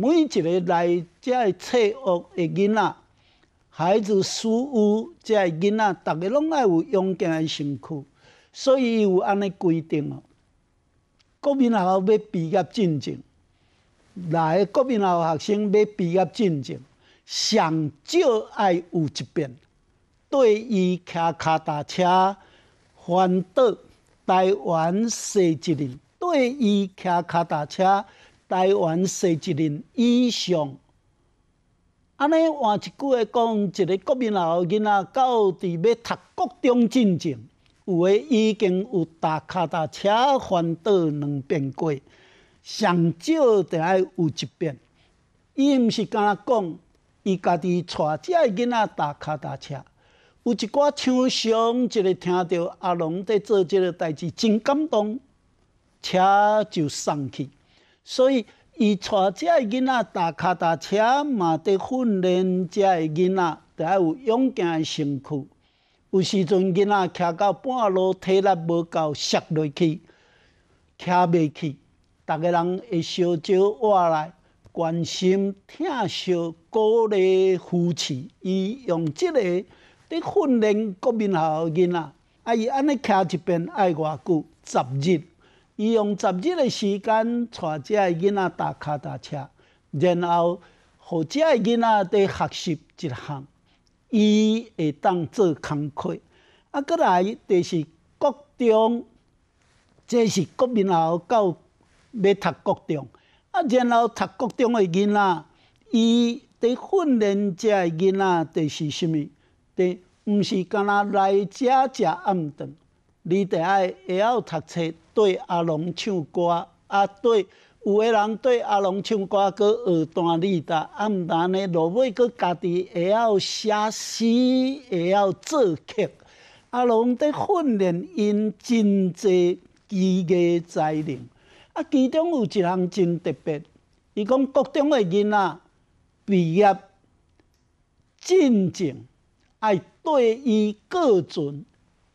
每一个来遮的册屋的囡仔，孩子书屋这囡仔，逐个拢爱有勇敢的身躯，所以有安尼规定哦。国民校要毕业进证，来国民校学生要毕业进证，上少爱有一遍。对伊骑脚踏车环倒，台湾西一日，对伊骑脚踏车，台湾四十年以上，安尼换一句话讲，一个国民老囡仔到底要读国中、进前，有诶已经有踏骹踏车翻倒两遍过，上少著爱有一遍。伊毋是敢若讲，伊家己带只囡仔踏骹踏车，有一寡唱响，一个听到阿龙在做即个代志，真感动，车就送去。所以，伊带遮个囡仔打骹踏车嘛，伫训练遮个囡仔，得有勇敢的身躯。有时阵囡仔徛到半路，体力无够，摔落去，徛袂起，逐个人会烧酒话来关心、疼惜、鼓励、扶持。伊用即个，伫训练国民的囡仔。啊，伊安尼徛一边爱偌久，十日。伊用十日的时间带遮囡仔搭脚踏车，然后互遮囡仔伫学习一项，伊会当做工课。啊，再来就是国中，即是国民校到要读国中，啊，然后读国中的囡仔，伊伫训练遮囡仔，就是啥物？伫毋是干那来遮食暗顿。你得爱会晓读册，对阿龙唱歌，啊，对有个人对阿龙唱歌歌学弹吉他，啊，但呢，落尾佫家己会晓写诗，会晓作曲，阿龙在训练因真济奇艺才能，啊，其中有一项真特别，伊讲国中的囡仔毕业进前，爱对伊各准。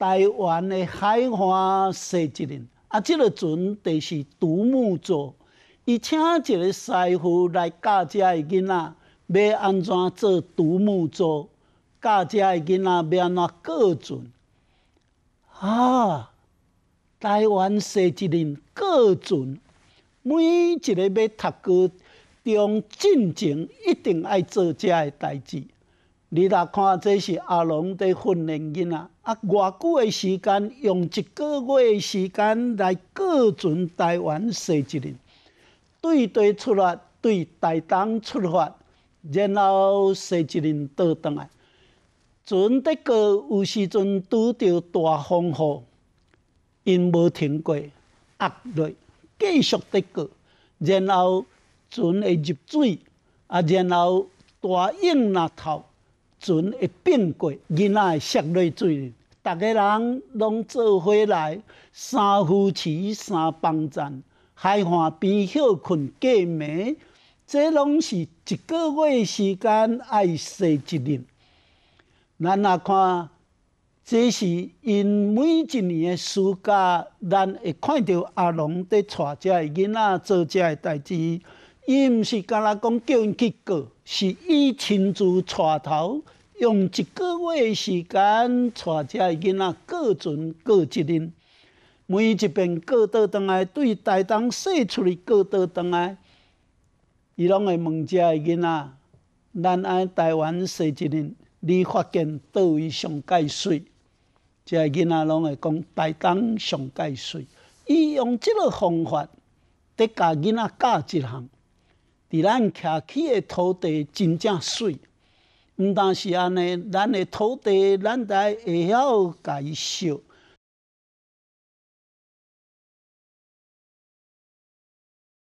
台湾的海花设计林啊，这个船就是独木舟，伊请一个师傅来教遮个囡仔，要安怎做独木舟，教遮个囡仔要安怎过船。啊！台湾设吉林过船，每一个要读过中进前，一定爱做遮个代志。你若看，这是阿龙在训练囡仔。啊，偌久诶时间，用一个月诶时间来过船台湾西一林，对对出发，对台东出发，然后西一林倒转来，船得过，有时阵拄着大风雨，因无停过，压落继续得过，然后船会入水，啊，然后大硬那头。船会变贵，囡仔会涉内水，逐个人拢做伙来，三夫妻三帮站，海岸边休困过暝，这拢是一个月时间爱生一日。咱若看，这是因每一年的暑假，咱会看到阿龙在带遮些囡仔做这个代志，伊毋是干啦讲叫因去过，是伊亲自带头。用一个月时间带只囡仔各准各一年，每一遍过倒当来，对台东说出来过倒当来，伊拢会问只囡仔，咱爱台湾说一年，你发现叨位上介水？只囡仔拢会讲台东上介水。伊用即个方法得教囡仔教一项，伫咱徛起的土地真正水。毋但是安尼，咱的土地，咱在会晓介绍。